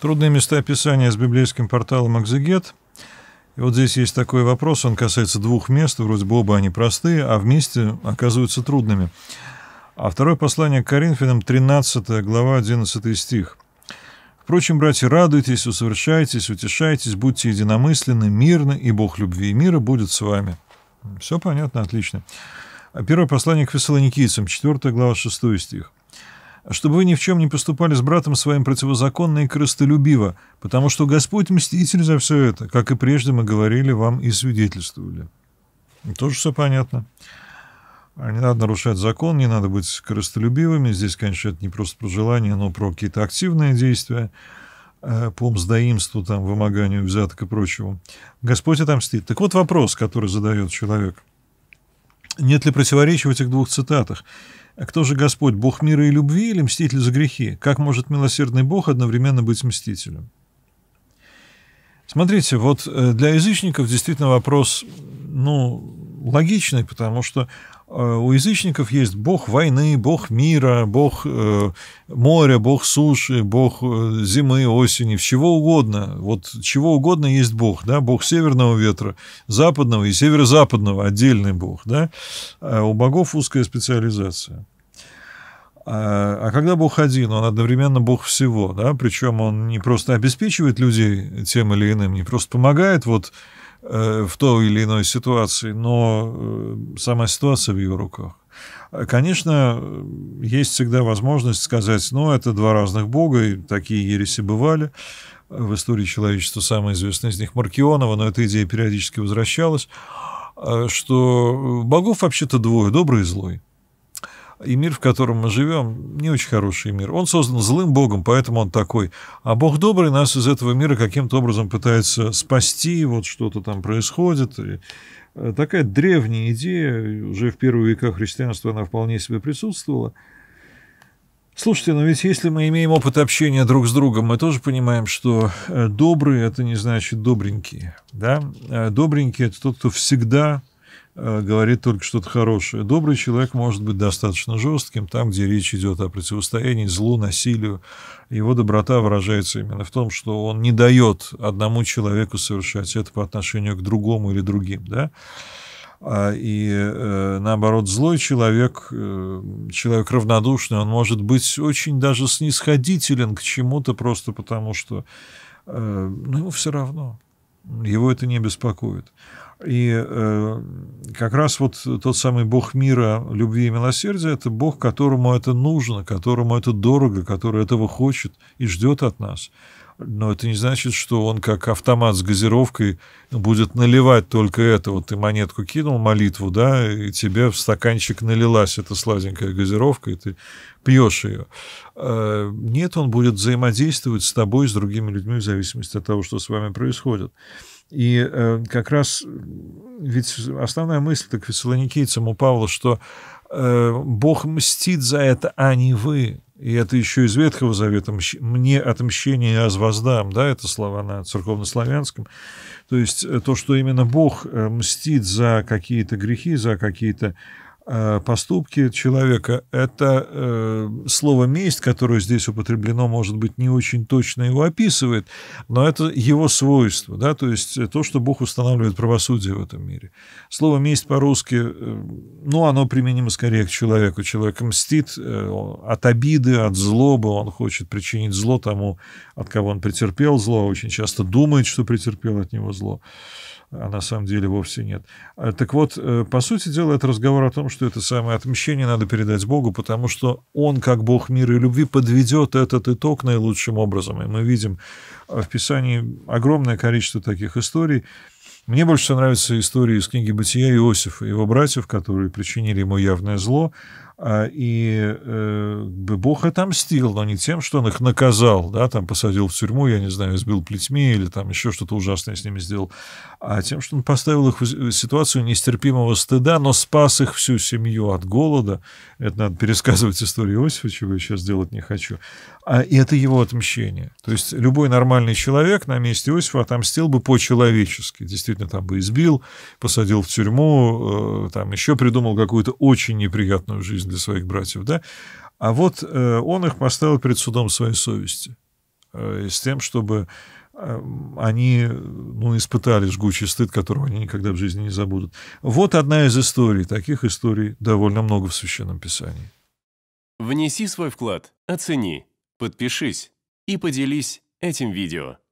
Трудные места описания с библейским порталом «Экзегет». И вот здесь есть такой вопрос, он касается двух мест, вроде бы оба они простые, а вместе оказываются трудными. А второе послание к Коринфянам, 13 глава, 11 стих. «Впрочем, братья, радуйтесь, усовершайтесь, утешайтесь, будьте единомысленны, мирны, и Бог любви и мира будет с вами». Все понятно, отлично. А первое послание к фессалоникийцам, 4 глава, 6 стих чтобы вы ни в чем не поступали с братом своим противозаконно и крестолюбиво, потому что Господь мститель за все это, как и прежде мы говорили вам и свидетельствовали». Тоже все понятно. А не надо нарушать закон, не надо быть крестолюбивыми. Здесь, конечно, это не просто про желание, но про какие-то активные действия э, по мздоимству, там, вымоганию взяток и прочего. Господь отомстит. Так вот вопрос, который задает человек – нет ли противоречия в этих двух цитатах? А Кто же Господь, Бог мира и любви или мститель за грехи? Как может милосердный Бог одновременно быть мстителем? Смотрите, вот э, для язычников действительно вопрос, ну, логичный, потому что Э, у язычников есть бог войны, бог мира, бог э, моря, бог суши, бог э, зимы, осени, чего угодно. Вот чего угодно есть бог, да, бог северного ветра, западного и северо-западного, отдельный бог, да. А у богов узкая специализация. А, а когда Бог один, он одновременно Бог всего, да, причем он не просто обеспечивает людей тем или иным, не просто помогает, вот Э, в той или иной ситуации, но э, сама ситуация в ее руках. Э, конечно, есть всегда возможность сказать, ну, это два разных бога, и такие ереси бывали. В истории человечества самый известный из них Маркионова, но эта идея периодически возвращалась, что богов вообще-то двое, добрый и злой. И мир, в котором мы живем, не очень хороший мир. Он создан злым Богом, поэтому он такой. А Бог добрый нас из этого мира каким-то образом пытается спасти, вот что-то там происходит. И э, такая древняя идея, уже в первые века христианства она вполне себе присутствовала. Слушайте, но ведь если мы имеем опыт общения друг с другом, мы тоже понимаем, что э, добрый – это не значит добренький. Да? Э, добренький – это тот, кто всегда Э, говорит только что-то хорошее. Добрый человек может быть достаточно жестким там, где речь идет о противостоянии злу, насилию. Его доброта выражается именно в том, что он не дает одному человеку совершать это по отношению к другому или другим. Да? А, и э, наоборот, злой человек, э, человек равнодушный, он может быть очень даже снисходителен к чему-то просто потому, что ну, ему все равно, его это не беспокоит. И э, как раз вот тот самый Бог мира, любви и милосердия, это Бог, которому это нужно, которому это дорого, который этого хочет и ждет от нас. Но это не значит, что он как автомат с газировкой будет наливать только это. Вот ты монетку кинул, молитву, да, и тебе в стаканчик налилась эта сладенькая газировка, и ты пьешь ее. Э, нет, он будет взаимодействовать с тобой, с другими людьми, в зависимости от того, что с вами происходит. И э, как раз ведь основная мысль так фессалоникийцам у Павла, что э, Бог мстит за это, а не вы. И это еще из Ветхого Завета. «Мне отмщение я воздам». Да, это слова на церковнославянском. То есть э, то, что именно Бог э, мстит за какие-то грехи, за какие-то Э, поступки человека. Это э, слово «месть», которое здесь употреблено, может быть, не очень точно его описывает, но это его свойство, да, то есть э, то, что Бог устанавливает правосудие в этом мире. Слово «месть» по-русски, ну, оно применимо скорее к человеку. Человек мстит от обиды, от злобы, он хочет причинить зло тому, от кого он претерпел зло, очень часто думает, что претерпел от него зло а на самом деле вовсе нет. Так вот, по сути дела, это разговор о том, что это самое отмщение надо передать Богу, потому что Он, как Бог мира и любви, подведет этот итог наилучшим образом. И мы видим э, в Писании огромное количество таких историй. Мне больше всего нравятся истории из книги «Бытия» Иосифа и его братьев, которые причинили ему явное зло, а, и э, Бог отомстил, но не тем, что он их наказал, да, там посадил в тюрьму, я не знаю, сбил плетьми или там еще что-то ужасное с ними сделал, а тем, что он поставил их в ситуацию нестерпимого стыда, но спас их всю семью от голода. Это надо пересказывать историю Иосифа, чего я сейчас делать не хочу. А и это его отмщение. То есть любой нормальный человек на месте Иосифа отомстил бы по-человечески. Действительно, там бы избил, посадил в тюрьму, э, там еще придумал какую-то очень неприятную жизнь для своих братьев, да, а вот э, он их поставил перед судом своей совести э, с тем, чтобы э, они ну, испытали жгучий стыд, которого они никогда в жизни не забудут. Вот одна из историй. Таких историй довольно много в Священном Писании. Внеси свой вклад, оцени, подпишись и поделись этим видео.